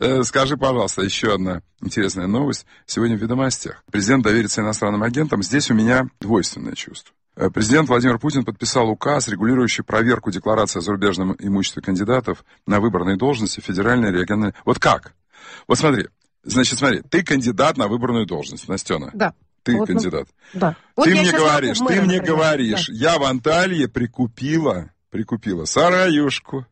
Э, скажи, пожалуйста, еще одна интересная новость. Сегодня в «Ведомостях». Президент доверится иностранным агентам. Здесь у меня двойственное чувство. Э, президент Владимир Путин подписал указ, регулирующий проверку декларации о зарубежном имуществе кандидатов на выборные должности, федеральные, региональные. Вот как? Вот смотри, значит, смотри, ты кандидат на выборную должность, Настена. Да. Ты вот, ну, кандидат. Ну, да. Вот ты мне говоришь, мэра, ты мне говоришь, да. я в Анталии прикупила, прикупила сараюшку,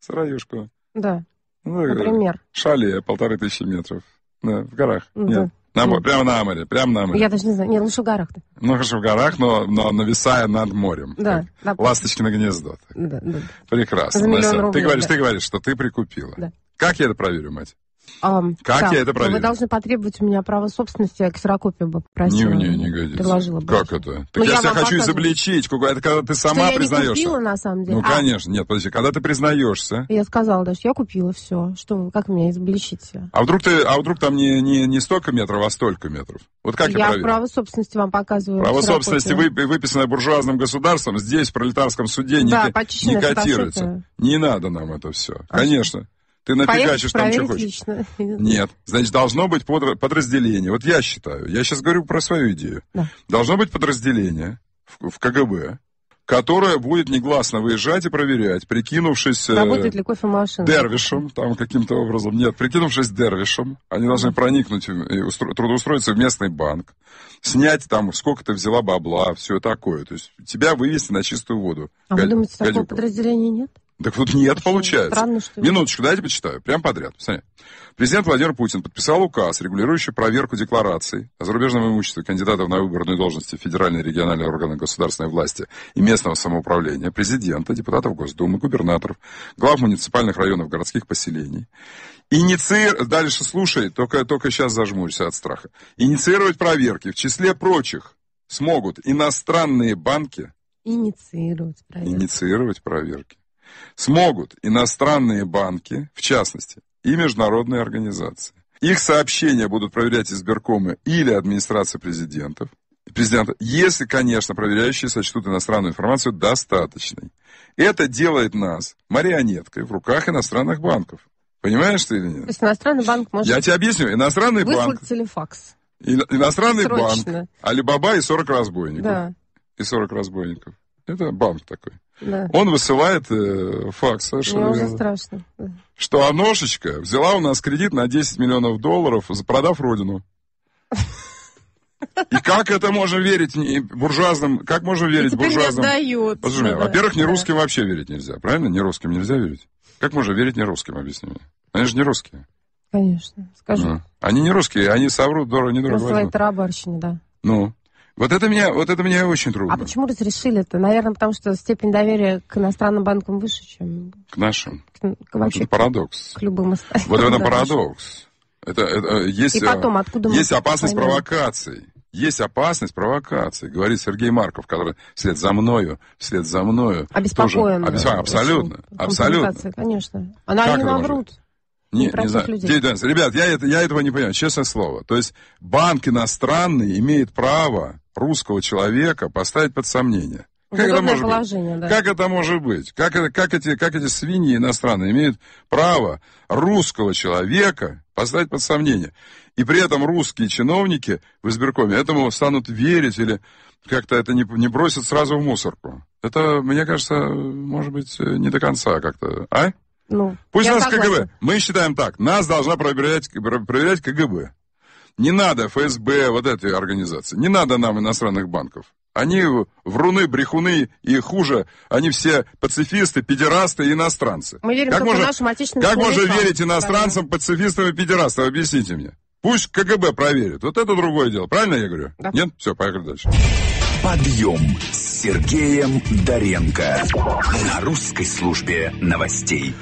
сараюшку. Да. Ну, э, Например? Шале, полторы тысячи метров. Да, в горах. Да. На, прямо на море, прямо на море. Я даже не знаю. Нет, лучше в горах-то. Ну, хорошо, в горах, но, но нависая над морем. Да. Так. Да. Ласточкино гнездо. Так. Да, да. Прекрасно. За миллион рублей, ты говоришь, да. ты говоришь, что ты прикупила. Да. Как я это проверю, мать? Um, как так, я это проверю? Вы должны потребовать у меня права собственности, я ксерокопию бы попросила. Не, не, не годится. Как это? Так Но ну, я, я себя хочу покажу. изобличить. Это когда ты сама что признаешься. я не купила, на самом деле. Ну, а? конечно. Нет, подожди, когда ты признаешься. Я сказала, да, что я купила все. Что как меня изобличите? А вдруг ты, а вдруг там не, не, не столько метров, а столько метров? Вот как я, я проверю? право собственности вам показываю. Право собственности, вы, выписанное буржуазным государством, здесь, в пролетарском суде, да, не, не котируется. Не надо нам это все. А конечно. Ты нафигачишь там, что хочешь. Лично. Нет. Значит, должно быть подразделение. Вот я считаю, я сейчас говорю про свою идею. Да. Должно быть подразделение в, в КГБ, которое будет негласно выезжать и проверять, прикинувшись... Э, Работает ли кофемашина? Дервишем, там каким-то образом. Нет, прикинувшись дервишем, они должны проникнуть и устро... трудоустроиться в местный банк, снять там, сколько ты взяла бабла, все такое. То есть тебя вывести на чистую воду. А Галь... вы думаете, Галюка. такого подразделения нет? Так вот нет, получается. Странно, что... Минуточку, дайте почитаю. Прям подряд. Посмотри. Президент Владимир Путин подписал указ, регулирующий проверку деклараций о зарубежном имуществе кандидатов на выборные должности федеральные и региональные органы государственной власти и местного самоуправления, президента, депутатов Госдумы, губернаторов, глав муниципальных районов городских поселений. Инициир... Дальше слушай, только, только сейчас зажмурься от страха. Инициировать проверки в числе прочих смогут иностранные банки. Инициировать проверки. Инициировать проверки. Смогут иностранные банки, в частности, и международные организации. Их сообщения будут проверять избиркомы или администрация президентов, президента, если, конечно, проверяющие сочтут иностранную информацию достаточной. Это делает нас марионеткой в руках иностранных банков. Понимаешь ты или нет? То есть иностранный банк может... Я тебе объясню. Иностранный выслать банк... Выслать телефакс. И, иностранный Срочно. банк. Алибаба и 40 разбойников. Да. И 40 разбойников. Это банк такой. Да. Он высылает э, факс совершенно. Мне уже страшно. Что Аношечка взяла у нас кредит на 10 миллионов долларов, продав родину. И как это можно верить буржуазным? Как можно верить буржуазным? Послушай, во-первых, не русским вообще верить нельзя, правильно? Не русским нельзя верить. Как можно верить не русским, объясни мне? Они же не русские. Конечно, скажу. Ну, они не русские, они соврут, дорого, недорого. По своей тарабарщине, да. Ну, вот это меня, вот это меня очень трудно. А почему разрешили это? Наверное, потому что степень доверия к иностранным банкам выше, чем к нашим. К, к вообще. Это парадокс. К любым остальным. Вот это парадокс. Это, это есть. И потом откуда Есть опасность поймем? провокаций. Есть опасность провокаций, говорит Сергей Марков, который вслед за мною, вслед за мною. Обеспокоен. Тоже, обеспокоен абсолютно, очень, абсолютно. Конечно. Она не наврут. Можно? не, не знаю. людей. Денис, ребят, я, я этого не понимаю, честное слово. То есть банк иностранный имеет право русского человека поставить под сомнение. Как это, может быть? Да. как это может быть? Как, как, эти, как эти свиньи иностранные имеют право русского человека поставить под сомнение? И при этом русские чиновники в избиркоме этому станут верить или как-то это не, не бросят сразу в мусорку. Это, мне кажется, может быть, не до конца как-то. А? Ну, Пусть нас согласна. КГБ. Мы считаем так. Нас должна проверять, проверять КГБ. Не надо ФСБ, вот этой организации. Не надо нам иностранных банков. Они вруны, брехуны и хуже. Они все пацифисты, педерасты и иностранцы. Мы верим как можно, нашим отечественным Как можно верить иностранцам, пацифистам и педерастам? Объясните мне. Пусть КГБ проверит. Вот это другое дело. Правильно я говорю? Да. Нет? Все, поехали дальше. Подъем с Сергеем Доренко на русской службе новостей.